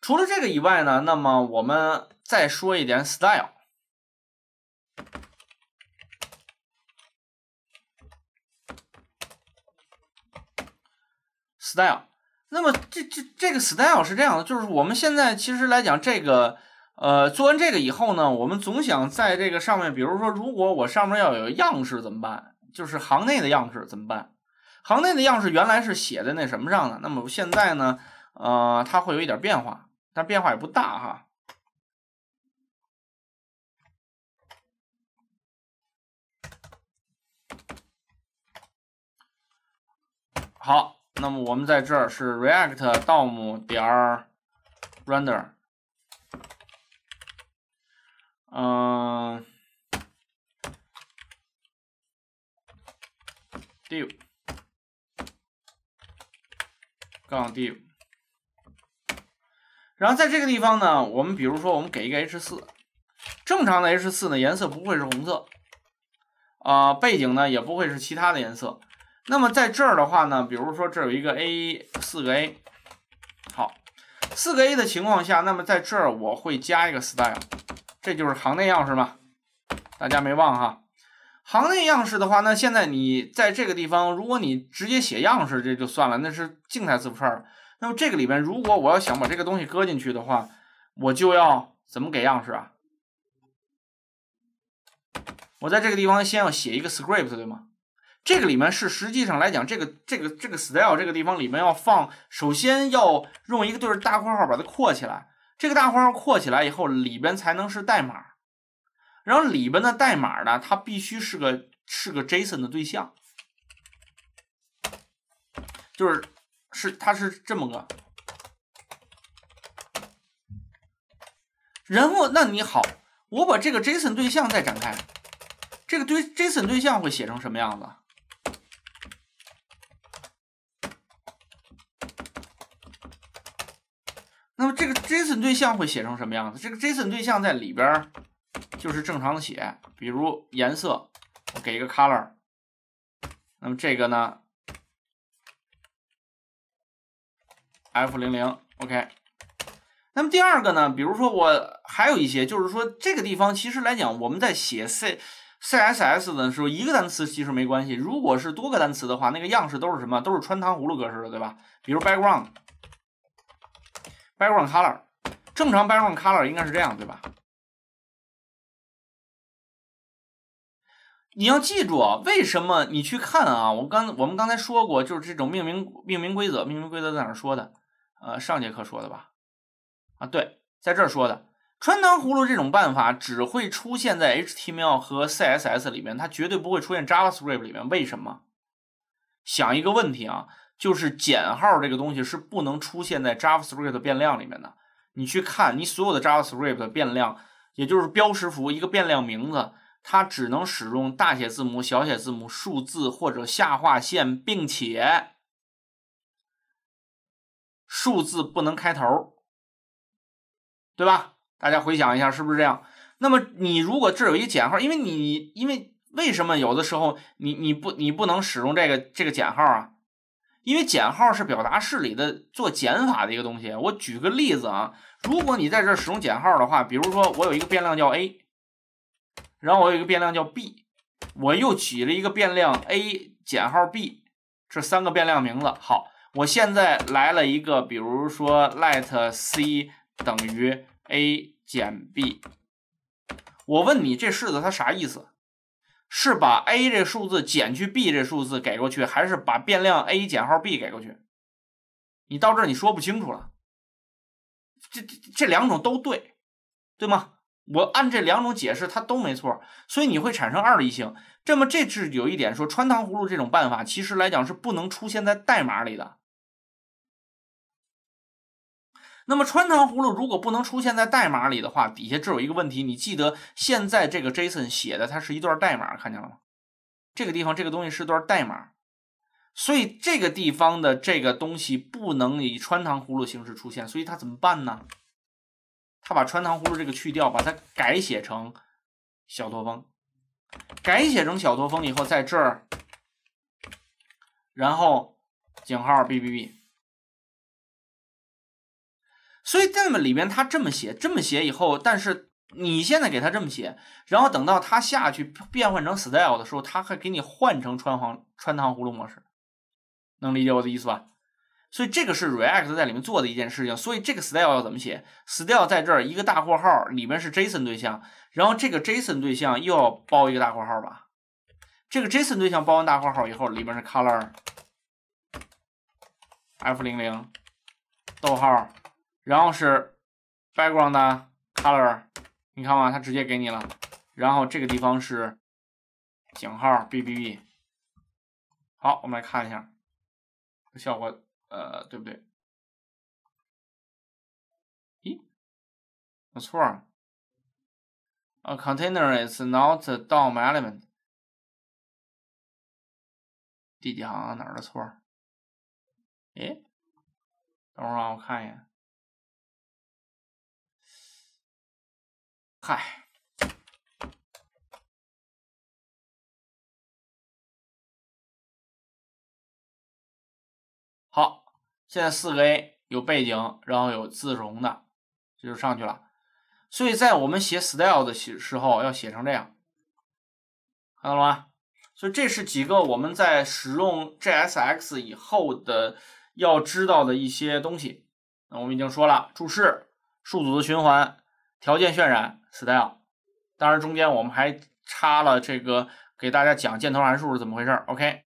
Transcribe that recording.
除了这个以外呢，那么我们再说一点 style，style。那么这这这个 style 是这样的，就是我们现在其实来讲，这个呃，做完这个以后呢，我们总想在这个上面，比如说，如果我上面要有样式怎么办？就是行内的样式怎么办？行内的样式原来是写在那什么上的，那么现在呢，呃，它会有一点变化。但变化也不大哈。好，那么我们在这儿是 React DOM 点 render，嗯，div 杠 div。然后在这个地方呢，我们比如说我们给一个 H 四，正常的 H 四呢颜色不会是红色，啊，背景呢也不会是其他的颜色。那么在这儿的话呢，比如说这有一个 A 四个 A，好，四个 A 的情况下，那么在这儿我会加一个 style，这就是行内样式嘛，大家没忘哈。行内样式的话，那现在你在这个地方，如果你直接写样式这就算了，那是静态字符串。那么这个里边，如果我要想把这个东西搁进去的话，我就要怎么给样式啊？我在这个地方先要写一个 script，对吗？这个里面是实际上来讲，这个这个这个 style 这个地方里面要放，首先要用一个就是大括号把它括起来，这个大括号括起来以后，里边才能是代码。然后里边的代码呢，它必须是个是个 JSON 的对象，就是。是，它是这么个，然后那你好，我把这个 JSON 对象再展开，这个对 JSON 对象会写成什么样子？那么这个 JSON 对象会写成什么样子？这个 JSON 对象在里边就是正常的写，比如颜色给一个 color，那么这个呢？f 零零，OK。那么第二个呢？比如说我还有一些，就是说这个地方其实来讲，我们在写 C C S S 的时候，一个单词其实没关系。如果是多个单词的话，那个样式都是什么？都是穿糖葫芦格式的，对吧？比如 background，background color。正常 background color 应该是这样，对吧？你要记住啊，为什么你去看啊？我刚我们刚才说过，就是这种命名命名规则，命名规则在哪说的？呃，上节课说的吧，啊，对，在这儿说的，穿糖葫芦这种办法只会出现在 HTML 和 CSS 里面，它绝对不会出现 JavaScript 里面。为什么？想一个问题啊，就是减号这个东西是不能出现在 JavaScript 变量里面的。你去看你所有的 JavaScript 变量，也就是标识符一个变量名字，它只能使用大写字母、小写字母、数字或者下划线，并且。数字不能开头，对吧？大家回想一下，是不是这样？那么你如果这有一个减号，因为你因为为什么有的时候你你不你不能使用这个这个减号啊？因为减号是表达式里的做减法的一个东西。我举个例子啊，如果你在这使用减号的话，比如说我有一个变量叫 a，然后我有一个变量叫 b，我又起了一个变量 a 减号 b，这三个变量名字好。我现在来了一个，比如说 let c 等于 a 减 b，我问你这式子它啥意思？是把 a 这数字减去 b 这数字给过去，还是把变量 a 减号 b 给过去？你到这儿你说不清楚了。这这这两种都对，对吗？我按这两种解释它都没错，所以你会产生二一性。这么这是有一点说穿糖葫芦这种办法，其实来讲是不能出现在代码里的。那么穿糖葫芦如果不能出现在代码里的话，底下这有一个问题，你记得现在这个 Jason 写的它是一段代码，看见了吗？这个地方这个东西是段代码，所以这个地方的这个东西不能以穿糖葫芦形式出现，所以它怎么办呢？它把穿糖葫芦这个去掉，把它改写成小驼峰，改写成小驼峰以后，在这儿，然后井号 b b b。所以这么里边，他这么写，这么写以后，但是你现在给他这么写，然后等到他下去变换成 style 的时候，他还给你换成穿黄穿糖葫芦模式，能理解我的意思吧？所以这个是 React 在里面做的一件事情。所以这个 style 要怎么写？style 在这儿一个大括号里面是 JSON 对象，然后这个 JSON 对象又要包一个大括号吧？这个 JSON 对象包完大括号以后，里面是 color f 零零逗号。然后是 background color，你看嘛，它直接给你了。然后这个地方是井号 b b b。好，我们来看一下效果，呃，对不对？咦，有错啊！A container is not DOM element。第几行？哪儿的错？哎，等会儿啊，我看一眼。嗨，好，现在四个 A 有背景，然后有字容的，这就上去了。所以在我们写 style 的时候，要写成这样，看到了吗？所以这是几个我们在使用 JSX 以后的要知道的一些东西。那我们已经说了，注释，数组的循环。条件渲染 style，当然中间我们还插了这个给大家讲箭头函数是怎么回事。OK。